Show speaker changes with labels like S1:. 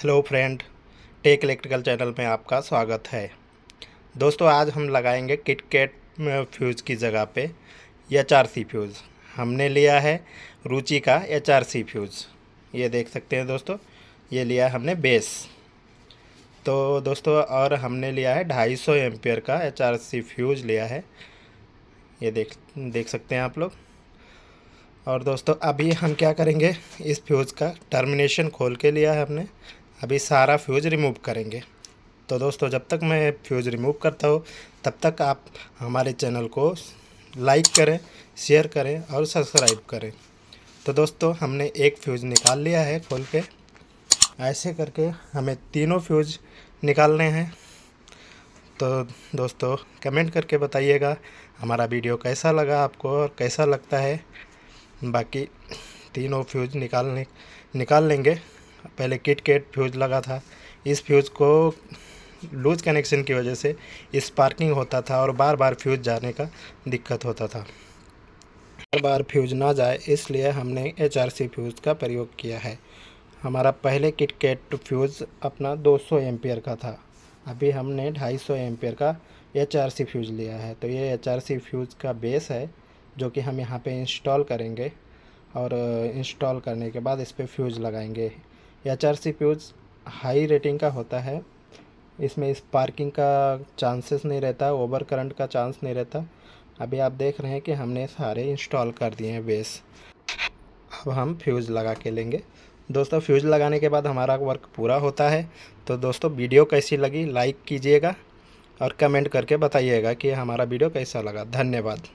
S1: hello friend tech electrical channel में आपका स्वागत है दोस्तों आज हम लगाएंगे किटकेट फ्यूज़ की जगह पे एच आर सी फ्यूज़ हमने लिया है रुचि का एच आर सी फ्यूज़ ये देख सकते हैं दोस्तों ये लिया हमने बेस तो दोस्तों और हमने लिया है ढाई सौ एम्पियर का एच आर सी फ्यूज़ लिया है ये देख देख सकते हैं आप लोग और दोस्तों अभी हम क्या करेंगे इस फ्यूज़ का टर्मिनेशन खोल के लिया है हमने अभी सारा फ्यूज़ रिमूव करेंगे तो दोस्तों जब तक मैं फ्यूज़ रिमूव करता हूँ तब तक आप हमारे चैनल को लाइक करें शेयर करें और सब्सक्राइब करें तो दोस्तों हमने एक फ्यूज़ निकाल लिया है खोल के ऐसे करके हमें तीनों फ्यूज़ निकालने हैं तो दोस्तों कमेंट करके बताइएगा हमारा वीडियो कैसा लगा आपको और कैसा लगता है बाकी तीनों फ्यूज निकालने निकाल लेंगे पहले किट केट फ्यूज लगा था इस फ्यूज़ को लूज कनेक्शन की वजह से स्पार्किंग होता था और बार बार फ्यूज़ जाने का दिक्कत होता था बार बार फ्यूज ना जाए इसलिए हमने एच आर सी फ्यूज़ का प्रयोग किया है हमारा पहले किट केट फ्यूज़ अपना 200 सौ का था अभी हमने 250 सौ का एच आर सी फ्यूज़ लिया है तो ये एच आर सी फ्यूज़ का बेस है जो कि हम यहाँ पे इंस्टॉल करेंगे और इंस्टॉल करने के बाद इस पर फ्यूज़ लगाएंगे H R C fuse high rating का होता है इसमें स्पार्किंग का चांसेस नहीं रहता ओवर करंट का चांस नहीं रहता अभी आप देख रहे हैं कि हमने सारे इंस्टॉल कर दिए हैं बेस अब हम फ्यूज़ लगा के लेंगे दोस्तों फ्यूज़ लगाने के बाद हमारा वर्क पूरा होता है तो दोस्तों वीडियो कैसी लगी लाइक कीजिएगा और कमेंट करके बताइएगा कि हमारा वीडियो कैसा लगा धन्यवाद